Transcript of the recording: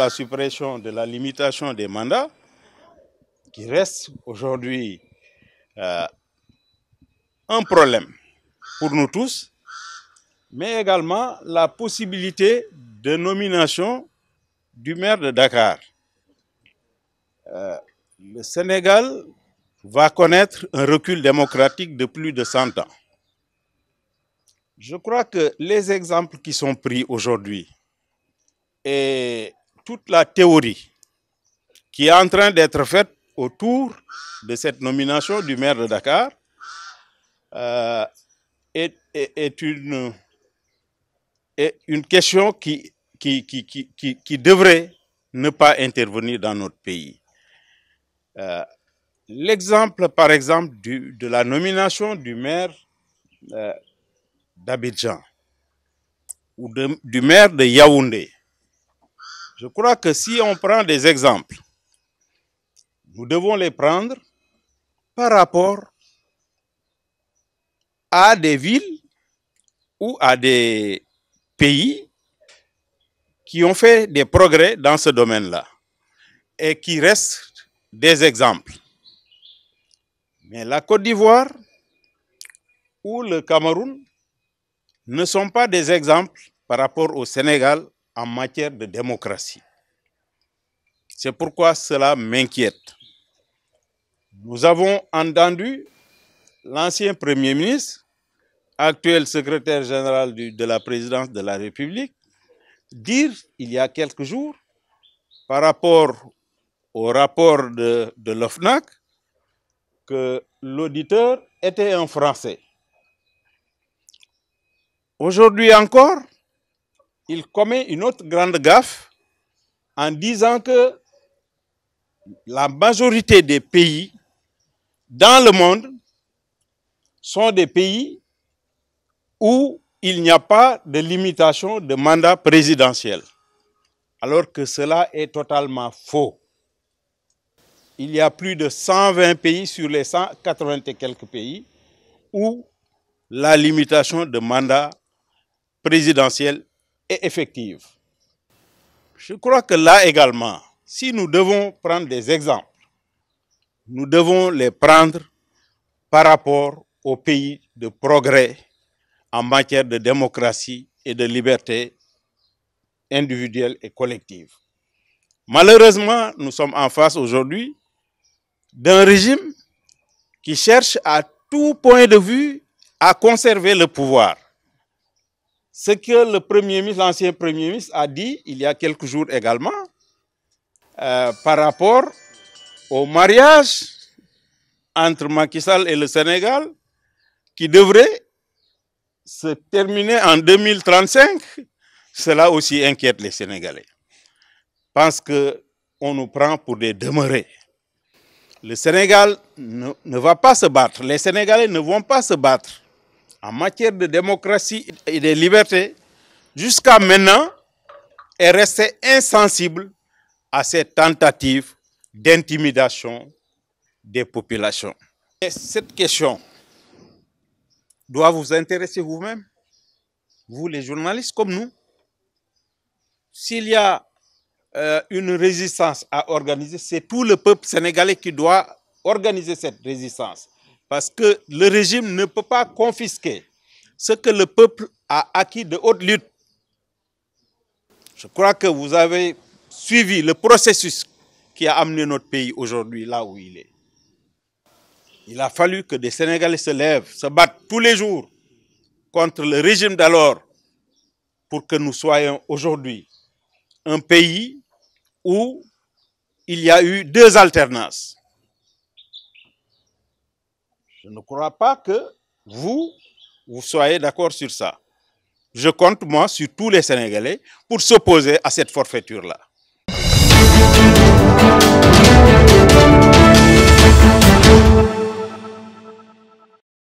la suppression de la limitation des mandats, qui reste aujourd'hui euh, un problème pour nous tous, mais également la possibilité de nomination du maire de Dakar. Euh, le Sénégal va connaître un recul démocratique de plus de 100 ans. Je crois que les exemples qui sont pris aujourd'hui et toute la théorie qui est en train d'être faite autour de cette nomination du maire de Dakar euh, est, une, question qui devrait ne pas intervenir dans notre pays. Euh, l'exemple, par exemple, de la nomination du maire euh, d'Abidjan ou du maire de Yaoundé, je crois que si on prend des exemples, nous devons les prendre par rapport à des villes ou à des pays qui ont fait des progrès dans ce domaine-là et qui restent des exemples. Mais la Côte d'Ivoire ou le Cameroun ne sont pas des exemples par rapport au Sénégal en matière de démocratie. C'est pourquoi cela m'inquiète. Nous avons entendu l'ancien Premier ministre, actuel secrétaire général de la présidence de la République, dire il y a quelques jours, par rapport au rapport de, l'OFNAC, que l'auditeur était un Français. Aujourd'hui encore, il commet une autre grande gaffe en disant que la majorité des pays dans le monde sont des pays où il n'y a pas de limitation de mandat présidentiel, alors que cela est totalement faux. Il y a plus de 120 pays sur les 180 et quelques pays où la limitation de mandat présidentiel effective. Je crois que là également, si nous devons prendre des exemples, nous devons les prendre par rapport au pays de progrès en matière de démocratie et de liberté individuelle et collective. Malheureusement, nous sommes en face aujourd'hui d'un régime qui cherche à tout point de vue à conserver le pouvoir. Ce que le Premier ministre, l'ancien Premier ministre, a dit il y a quelques jours également euh, par rapport au mariage entre Macky Sall et le Sénégal qui devrait se terminer en 2035, cela aussi inquiète les Sénégalais. Parce qu'on nous prend pour des demeurés. Le Sénégal ne va pas se battre. Les Sénégalais ne vont pas se battre en matière de démocratie et de liberté, jusqu'à maintenant, est resté insensible à ces tentatives d'intimidation des populations. Et cette question doit vous intéresser vous-même, vous les journalistes comme nous. S'il y a euh, une résistance à organiser, c'est tout le peuple sénégalais qui doit organiser cette résistance. Parce que le régime ne peut pas confisquer ce que le peuple a acquis de haute lutte. Je crois que vous avez suivi le processus qui a amené notre pays aujourd'hui là où il est. Il a fallu que des Sénégalais se lèvent, se battent tous les jours contre le régime d'alors pour que nous soyons aujourd'hui un pays où il y a eu deux alternances. Je ne crois pas que vous, vous soyez d'accord sur ça. Je compte, moi, sur tous les Sénégalais pour s'opposer à cette forfaiture-là.